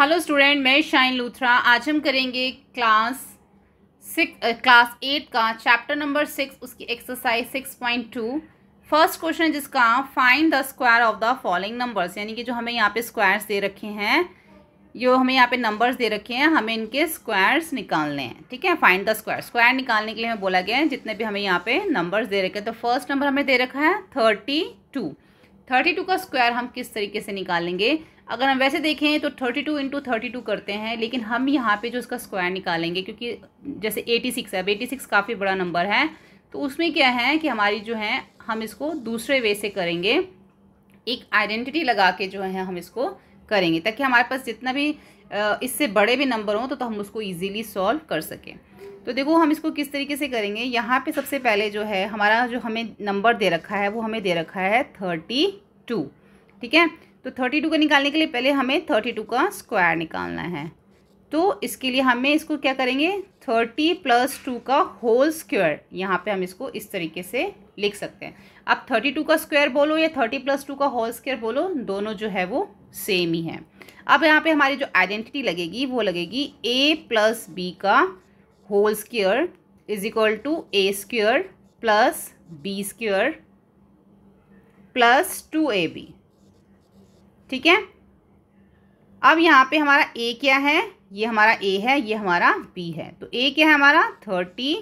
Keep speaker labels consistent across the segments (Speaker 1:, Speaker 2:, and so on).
Speaker 1: hello student मैं Shine Luthra आज हम करेंगे क्लास सिक्स क्लास एट का चैप्टर नंबर सिक्स उसकी exercise six point two first question है जिसका find the square of the following numbers यानी कि जो हमें यहाँ पे स्क्वायर्स दे रखे हैं जो हमें यहाँ पे नंबर्स दे रखे हैं हमें इनके स्क्वायर्स निकालने हैं ठीक है फाइंड द स्क्वायर स्क्वायर निकालने के लिए हमें बोला गया है जितने भी हमें यहाँ पे नंबर्स दे रखे हैं तो फर्स्ट नंबर हमें दे रखा है थर्टी टू थर्टी टू का स्क्वायर हम किस तरीके से निकालेंगे अगर हम वैसे देखें तो thirty two into thirty two करते हैं लेकिन हम यहाँ पे जो उसका स्क्वायर निकालेंगे क्योंकि जैसे एटी सिक्स है अब एटी सिक्स काफ़ी बड़ा नंबर है तो उसमें क्या है कि हमारी जो है हम इसको दूसरे वे से करेंगे एक आइडेंटिटी लगा के जो है हम इसको करेंगे ताकि हमारे पास जितना भी इससे बड़े भी नंबर हों तो, तो हम उसको ईजिली सॉल्व कर सकें तो देखो हम इसको किस तरीके से करेंगे यहाँ पे सबसे पहले जो है हमारा जो हमें नंबर दे रखा है वो हमें दे रखा है थर्टी टू ठीक है तो थर्टी टू का निकालने के लिए पहले हमें थर्टी टू का स्क्वायर निकालना है तो इसके लिए हमें इसको क्या करेंगे थर्टी प्लस टू का होल स्क्वायर यहाँ पे हम इसको इस तरीके से लिख सकते हैं अब थर्टी टू का स्क्वायर बोलो या थर्टी प्लस टू का होल स्क्वायर बोलो दोनों जो है वो सेम ही है अब यहाँ पे हमारी जो आइडेंटिटी लगेगी वो लगेगी ए प्लस बी का whole square is equal to a square plus b square plus two a b ठीक है अब यहाँ पे हमारा ए क्या है ये हमारा ए है ये हमारा बी है तो ए क्या है हमारा थर्टी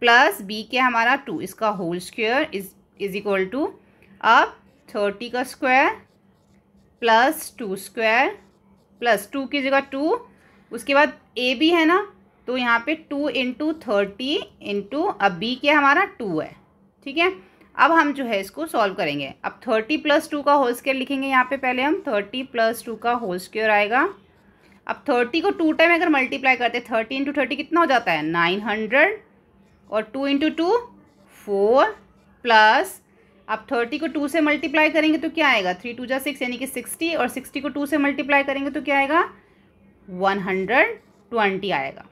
Speaker 1: प्लस बी क्या है हमारा टू इसका whole square is is equal to अब थर्टी का square plus two square plus two की जगह टू उसके बाद ए भी है ना तो यहाँ पे टू इंटू थर्टी इंटू अब बी क्या हमारा टू है ठीक है अब हम जो है इसको सॉल्व करेंगे अब थर्टी प्लस टू का होल स्केयर लिखेंगे यहाँ पे पहले हम थर्टी प्लस टू का होल स्केयर आएगा अब थर्टी को टू टाइम अगर मल्टीप्लाई करते हैं थर्टी इंटू थर्टी कितना हो जाता है नाइन हंड्रेड और two into two four plus अब थर्टी को टू से मल्टीप्लाई करेंगे तो क्या आएगा थ्री टू जा सिक्स यानी कि सिक्सटी और सिक्सटी को टू से मल्टीप्लाई करेंगे तो क्या आएगा वन हंड्रेड ट्वेंटी आएगा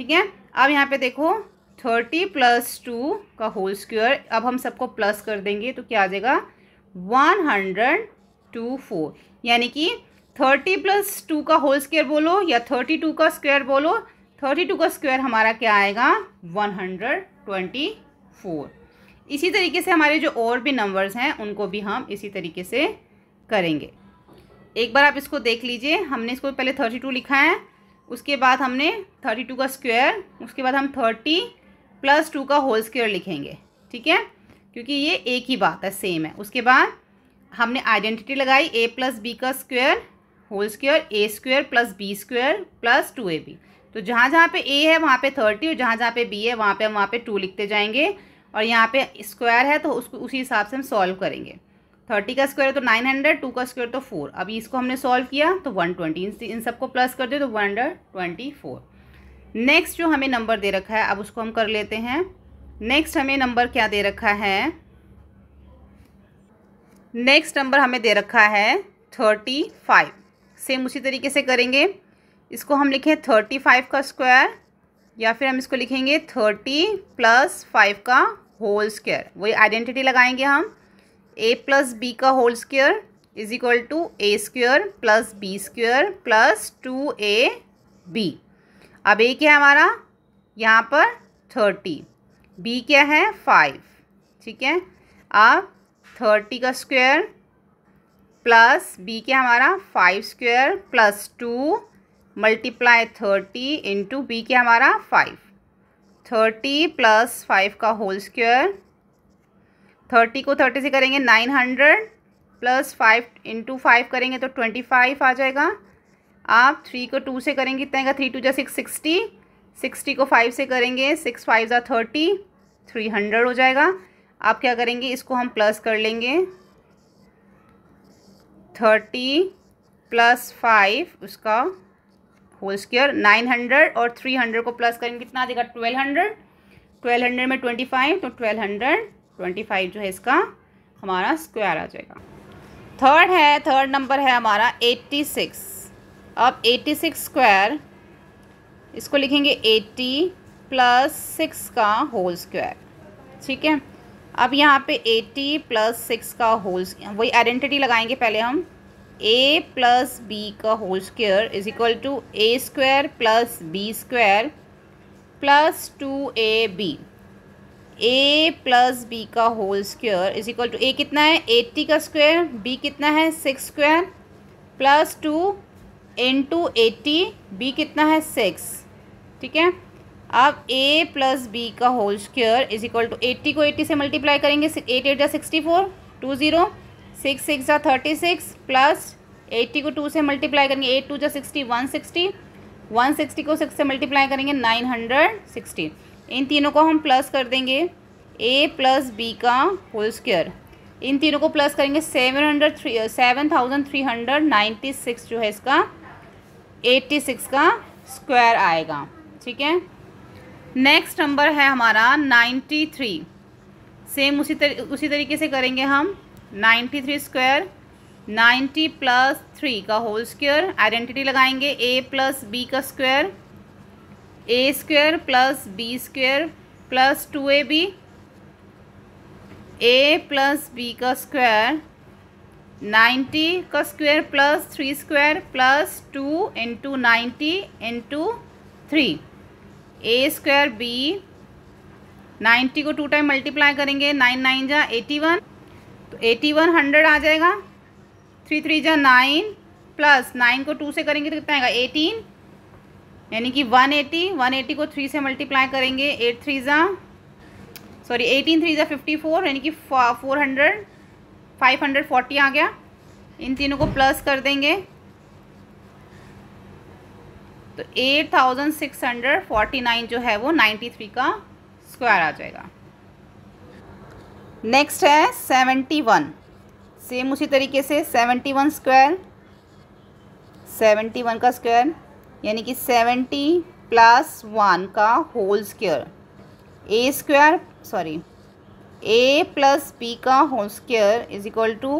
Speaker 1: ठीक है अब यहाँ पे देखो थर्टी प्लस टू का होल स्क्वायर अब हम सबको प्लस कर देंगे तो क्या आ जाएगा वन हंड्रेड टू फोर यानी कि थर्टी प्लस टू का होल स्क्वायर बोलो या थर्टी टू का स्क्वायर बोलो थर्टी टू का स्क्वायर हमारा क्या आएगा वन हंड्रेड ट्वेंटी फोर इसी तरीके से हमारे जो और भी नंबर्स हैं उनको भी हम इसी तरीके से करेंगे एक बार आप इसको देख लीजिए हमने इसको पहले थर्टी टू लिखा है उसके बाद हमने थर्टी टू का स्क्वायर उसके बाद हम थर्टी प्लस टू का होल स्क्वायर लिखेंगे ठीक है क्योंकि ये एक ही बात है सेम है उसके बाद हमने आइडेंटिटी लगाई ए प्लस बी का square whole square a square plus b square plus two a b तो जहाँ जहाँ पे ए है वहाँ पे थर्टी और जहाँ जहाँ पे बी है वहाँ पे हम वहाँ पे टू लिखते जाएंगे और यहाँ पे स्क्वायर है तो उसको उसी हिसाब से हम सॉल्व करेंगे थर्टी का स्क्वायर तो नाइन हंड्रेड टू का स्क्वायर तो फोर अभी इसको हमने सॉल्व किया तो वन ट्वेंटी इन सबको प्लस कर दे तो one hundred twenty four next जो हमें नंबर दे रखा है अब उसको हम कर लेते हैं नेक्स्ट हमें नंबर क्या दे रखा है नेक्स्ट नंबर हमें दे रखा है थर्टी फाइव सेम उसी तरीके से करेंगे इसको हम लिखें थर्टी फाइव का स्क्वायर या फिर हम इसको लिखेंगे थर्टी प्लस फाइव का होल स्क्वायर वही आइडेंटिटी लगाएंगे हम ए प्लस बी का whole square is equal to a square plus b square plus two a b अब ए क्या है हमारा यहाँ पर थर्टी बी क्या है फाइव ठीक है अब थर्टी का स्क्वायर प्लस बी क्या हमारा five square plus two multiply thirty into b क्या हमारा फाइव थर्टी प्लस फाइव का होल स्क्वायर थर्टी को थर्टी से करेंगे nine hundred plus five into five करेंगे तो ट्वेंटी फाइव आ जाएगा आप थ्री को टू से करेंगे कितना आएगा थ्री टू जा सिक्स सिक्सटी सिक्सटी को फाइव से करेंगे सिक्स फाइव ज़ा थर्टी थ्री हंड्रेड हो जाएगा आप क्या करेंगे इसको हम प्लस कर लेंगे थर्टी प्लस फाइव उसका होल स्क्र नाइन हंड्रेड और थ्री हंड्रेड को प्लस करेंगे कितना आ जाएगा ट्वेल्व हंड्रेड ट्वेल्व हंड्रेड में ट्वेंटी फाइव तो ट्वेल्व हंड्रेड ट्वेंटी फाइव जो है इसका हमारा स्क्वायर आ जाएगा थर्ड है थर्ड नंबर है हमारा एट्टी सिक्स अब एट्टी सिक्स स्क्वायर इसको लिखेंगे एट्टी प्लस सिक्स का होल स्क्वायर ठीक है अब यहाँ पे एटी प्लस सिक्स का होल वही आइडेंटिटी लगाएंगे पहले हम ए प्लस बी का whole square is equal to a square plus b square plus two a b a plus b का whole square is equal to a कितना है eighty का स्क्वायर बी कितना है six square plus two in two eighty b कितना है six ठीक है अब ए प्लस बी का whole square is equal to eighty को एट्टी से मल्टीप्लाई करेंगे एट एट या sixty four two zero six six या थर्टी सिक्स प्लस एट्टी को टू से मल्टीप्लाई करेंगे एट टू या sixty one sixty one sixty को सिक्स से मल्टीप्लाई करेंगे नाइन हंड्रेड सिक्सटी इन तीनों को हम प्लस कर देंगे ए प्लस बी का होल स्क्र इन तीनों को प्लस करेंगे seven hundred three seven thousand three hundred ninety six जो है इसका एट्टी सिक्स का स्क्वायर आएगा ठीक है नेक्स्ट नंबर है हमारा नाइन्टी थ्री सेम उसी तरी उसी तरीके से करेंगे हम ninety three square ninety plus three का होल स्क्वायर आइडेंटिटी लगाएंगे ए प्लस बी का square a square plus b square plus two a b a plus b का स्क्वायर नाइन्टी का square plus three square plus two into ninety into three a square b ninety को two time multiply करेंगे nine nine जा eighty one तो eighty one hundred आ जाएगा three three जा nine plus nine को two से करेंगे तो कितना आएगा एटीन यानी कि 180 180 को थ्री से मल्टीप्लाई करेंगे एट थ्री ज़ा सॉरी एटीन थ्री ज़ा फिफ्टी फोर यानी कि four hundred five hundred forty आ गया इन तीनों को प्लस कर देंगे तो eight thousand six hundred forty nine जो है वो नाइन्टी थ्री का स्क्वायर आ जाएगा नेक्स्ट है 71, वन सेम उसी तरीके से 71 वन स्क्वायर सेवेंटी वन का स्क्वायर यानी कि सेवेंटी प्लस वन का whole square a square sorry a plus b का whole square is equal to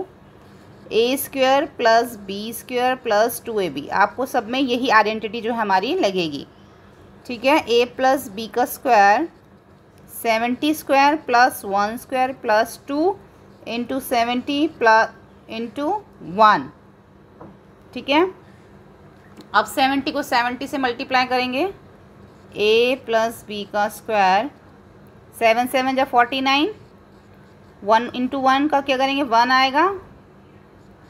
Speaker 1: a square plus b square plus two a b आपको सब में यही आइडेंटिटी जो हमारी लगेगी ठीक है ए प्लस बी का square seventy square plus one square plus two into seventy plus into one ठीक है अब सेवेंटी को सेवेंटी से मल्टीप्लाई करेंगे ए प्लस बी का स्क्वायर सेवन सेवन जब forty nine one into one का क्या करेंगे वन आएगा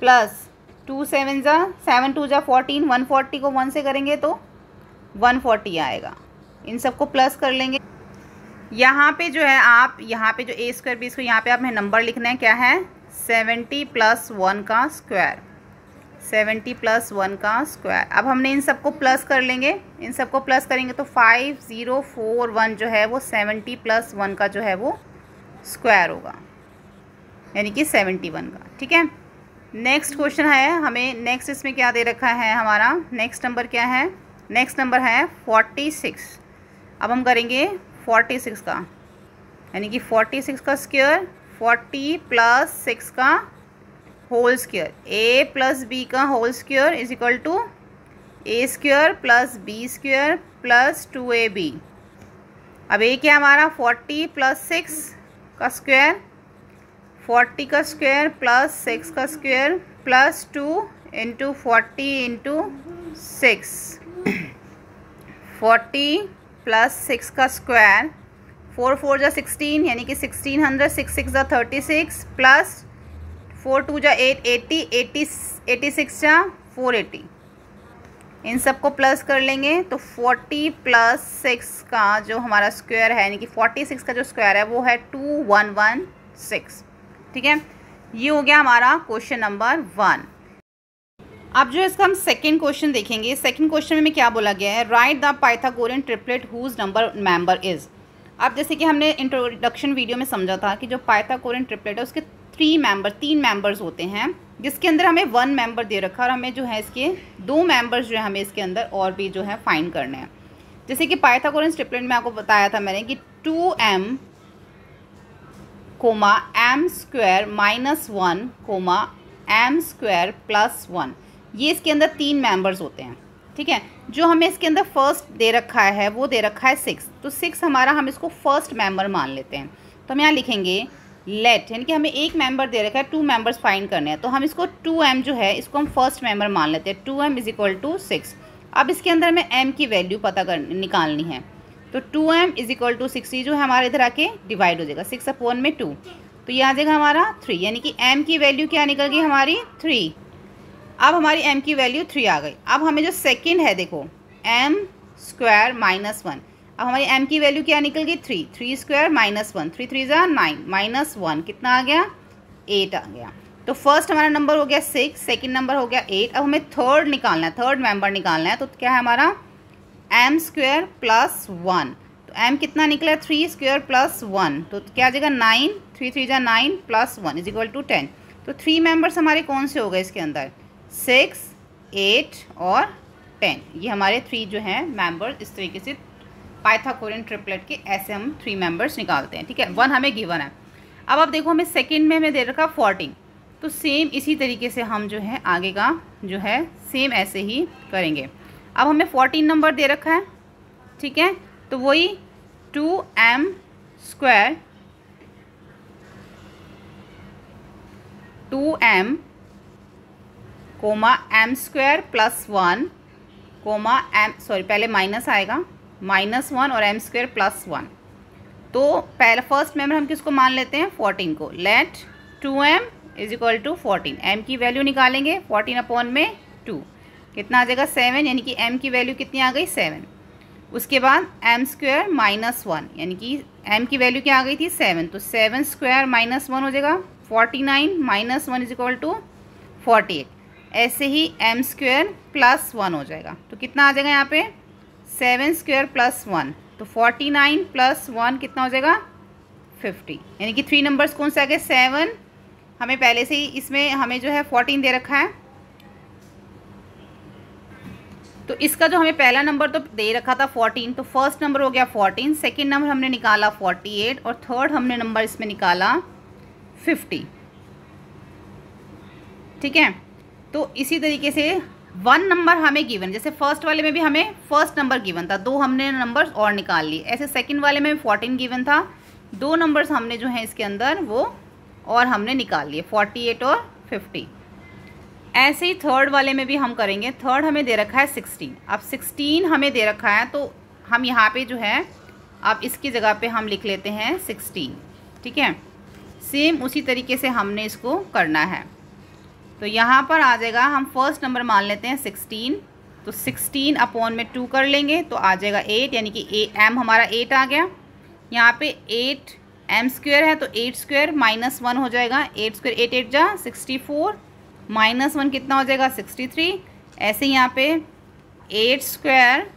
Speaker 1: प्लस टू सेवन जा सेवन टू जा फोर्टीन वन फोर्टी को वन से करेंगे तो वन फोर्टी आएगा इन सबको प्लस कर लेंगे यहाँ पे जो है आप यहाँ पे जो ए स्क्वायर बी स्क्वायर यहाँ पे आप हमें नंबर लिखना है क्या है सेवेंटी प्लस वन का स्क्वायर सेवेंटी प्लस वन का स्क्वायर अब हमने इन सबको प्लस कर लेंगे इन सबको प्लस करेंगे तो फाइव ज़ीरो फोर वन जो है वो सेवेंटी प्लस वन का जो है वो स्क्वायर होगा यानी कि सेवेंटी वन का ठीक है नेक्स्ट क्वेश्चन है हमें नेक्स्ट इसमें क्या दे रखा है हमारा नेक्स्ट नंबर क्या है नेक्स्ट नंबर है फोर्टी सिक्स अब हम करेंगे फोर्टी सिक्स का यानी कि फोर्टी सिक्स का स्क्वेयर फोर्टी प्लस सिक्स का whole square a plus b का whole square is equal to a square plus b square plus two a b अब ए क्या हमारा फोर्टी प्लस सिक्स का स्क्वायर फोर्टी का square plus six का square plus two into forty into six forty plus six का square four four जो sixteen यानी कि सिक्सटीन हंड्रेड सिक्स सिक्स जो thirty six plus four two जा eight eighty eighty eighty six जा four eighty इन सबको प्लस कर लेंगे तो फोर्टी प्लस सिक्स का जो हमारा स्क्वायर है यानी कि फोर्टी सिक्स का जो स्क्वायर है वो है टू वन वन सिक्स ठीक है ये हो गया हमारा क्वेश्चन नंबर वन अब जो इसका हम सेकेंड क्वेश्चन देखेंगे सेकेंड क्वेश्चन में क्या बोला गया है write the Pythagorean triplet whose number member is अब जैसे कि हमने इंट्रोडक्शन वीडियो में समझा था कि जो पाइथागोरियन ट्रिपलेट है उसके थ्री मेंबर तीन मेंबर्स होते हैं जिसके अंदर हमें वन मेंबर दे रखा है और हमें जो है इसके दो मेंबर्स जो है हमें इसके अंदर और भी जो है फाइंड करने हैं जैसे कि पाइथागोरस ट्रिपलेट में आपको बताया था मैंने कि two m comma m square minus one comma m square plus one ये इसके अंदर तीन मेंबर्स होते हैं ठीक है जो हमें इसके अंदर फर्स्ट दे रखा है वो दे रखा है सिक्स तो सिक्स हमारा हम इसको फर्स्ट मेंबर मान लेते हैं तो हम यहाँ लिखेंगे लेट यानी कि हमें एक मेंबर दे रखा है टू मेंबर्स फाइंड करने हैं तो हम इसको टू एम जो है इसको हम फर्स्ट मेंबर मान लेते हैं two m is equal to six अब इसके अंदर हमें एम की वैल्यू पता कर निकालनी है तो two m is equal to six जो है हमारे इधर आके डिवाइड हो जाएगा सिक्स अपन में टू तो ये आ जाएगा हमारा थ्री यानी कि एम की वैल्यू क्या निकल गई हमारी थ्री अब हमारी एम की वैल्यू थ्री आ गई अब हमें जो सेकेंड है देखो एम स्क्वायर माइनस वन अब हमारी एम की वैल्यू क्या निकल गई three three square minus one three three जहाँ नाइन माइनस वन कितना आ गया एट आ गया तो फर्स्ट हमारा नंबर हो गया सिक्स सेकेंड नंबर हो गया एट अब हमें थर्ड निकालना है थर्ड मेंबर निकालना है तो क्या है हमारा एम स्क्वायर प्लस वन तो एम कितना निकला थ्री स्क्वायर प्लस वन तो क्या आ जाएगा नाइन थ्री थ्री जहाँ nine plus one is equal to ten तो थ्री मेंबर्स हमारे कौन से हो गए इसके अंदर सिक्स एट और टेन ये हमारे थ्री जो हैं मेंबर्स इस तरीके से पाइथाकोरियन ट्रिपलेट के ऐसे हम थ्री मेंबर्स निकालते हैं ठीक है वन हमें गिवन है अब आप देखो हमें सेकेंड में हमें दे रखा फोर्टीन तो सेम इसी तरीके से हम जो है आगे का जो है सेम ऐसे ही करेंगे अब हमें फोर्टीन नंबर दे रखा है ठीक है तो वही two m square two m comma m square plus one comma m sorry पहले माइनस आएगा माइनस वन और एम स्क्वेयर प्लस वन तो पहला फर्स्ट मेंबर हम किसको मान लेते हैं फोर्टीन को let two m is equal to fourteen m की वैल्यू निकालेंगे फोर्टीन अपॉन में टू कितना आ जाएगा सेवन यानी कि एम की वैल्यू कितनी आ गई सेवन उसके बाद एम स्क्वेयर माइनस वन यानी कि एम की वैल्यू क्या आ गई थी सेवन तो सेवन स्क्वायर माइनस वन हो जाएगा forty nine minus one is equal to forty eight ऐसे ही एम स्क्वेयर प्लस वन हो जाएगा तो कितना आ जाएगा यहाँ पे सेवन स्क्वेयर प्लस वन तो फोर्टी नाइन प्लस वन कितना हो जाएगा फिफ्टी यानी कि थ्री नंबर्स कौन से आ गए सेवन हमें पहले से ही इसमें हमें जो है फोर्टीन दे रखा है तो इसका जो हमें पहला नंबर तो दे रखा था फोर्टीन तो फर्स्ट नंबर हो गया फोर्टीन सेकेंड नंबर हमने निकाला फोर्टी एट और थर्ड हमने नंबर इसमें निकाला फिफ्टी ठीक है तो इसी तरीके से वन नंबर हमें गिवन जैसे फर्स्ट वाले में भी हमें फर्स्ट नंबर गिवन था दो हमने नंबर्स और निकाल लिए ऐसे सेकंड वाले में फोर्टीन गिवन था दो नंबर्स हमने जो हैं इसके अंदर वो और हमने निकाल लिए फोर्टी एट और फिफ्टी ऐसे ही थर्ड वाले में भी हम करेंगे थर्ड हमें दे रखा है सिक्सटीन अब सिक्सटीन हमें दे रखा है तो हम यहाँ पे जो है अब इसकी जगह पे हम लिख लेते हैं सिक्सटीन ठीक है सेम उसी तरीके से हमने इसको करना है तो यहाँ पर आ जाएगा हम फर्स्ट नंबर मान लेते हैं सिक्सटीन तो सिक्सटीन अपॉन में टू कर लेंगे तो आ जाएगा एट यानी कि ए एम हमारा एट आ गया यहाँ पे एट एम स्क्वेयर है तो एट स्क्वेयर माइनस वन हो जाएगा एट स्क्वेयर एट एट जा सिक्सटी फोर माइनस वन कितना हो जाएगा सिक्सटी थ्री ऐसे यहाँ पे एट स्क्वेयर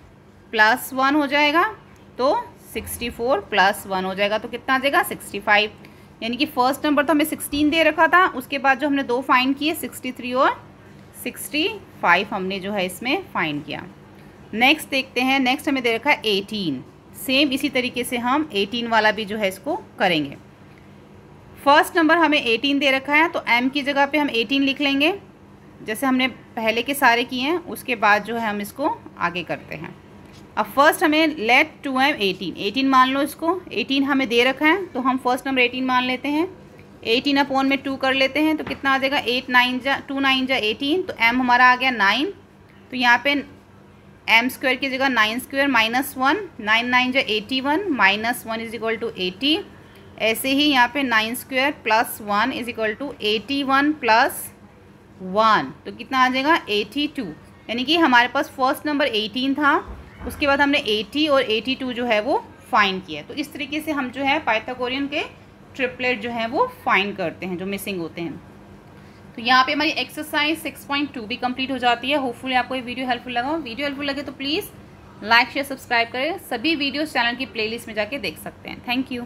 Speaker 1: प्लस वन हो जाएगा तो सिक्सटी फोर प्लस वन हो जाएगा तो कितना आ जाएगा सिक्सटी फाइव यानी कि फर्स्ट नंबर तो हमें सिक्सटीन दे रखा था उसके बाद जो हमने दो फाइंड किए सिक्सटी थ्री और सिक्सटी फाइव हमने जो है इसमें फाइंड किया नेक्स्ट देखते हैं नेक्स्ट हमें दे रखा है एटीन सेम इसी तरीके से हम एटीन वाला भी जो है इसको करेंगे फर्स्ट नंबर हमें एटीन दे रखा है तो एम की जगह पर हम एटीन लिख लेंगे जैसे हमने पहले के सारे किए हैं उसके बाद जो है हम इसको आगे करते हैं अब फर्स्ट हमें let two m eighteen eighteen मान लो इसको एटीन हमें दे रखा है तो हम फर्स्ट नंबर एटीन मान लेते हैं एटीन अपॉन में टू कर लेते हैं तो कितना आ जाएगा एट नाइन जा टू नाइन जा एटीन तो एम हमारा आ गया नाइन तो यहाँ पे एम स्क्वायर की जगह nine square minus one nine nine जा eighty one minus one is equal to eighty ऐसे ही यहाँ पे nine square plus one is equal to eighty one plus one तो कितना आ जाएगा एटी टू यानी कि हमारे पास फर्स्ट नंबर एटीन था उसके बाद हमने 80 और 82 जो है वो फाइन किया तो इस तरीके से हम जो है पाइथागोरियन के ट्रिपलेट जो है वो फाइन करते हैं जो मिसिंग होते हैं तो यहाँ पे हमारी एक्सरसाइज 6.2 भी कंप्लीट हो जाती है होपफुली आपको ये वीडियो हेल्पफुल लगा वीडियो हेल्पफुल लगे तो प्लीज़ लाइक शेयर सब्सक्राइब करें सभी वीडियोज़ चैनल की लिस्ट में जाके देख सकते हैं थैंक यू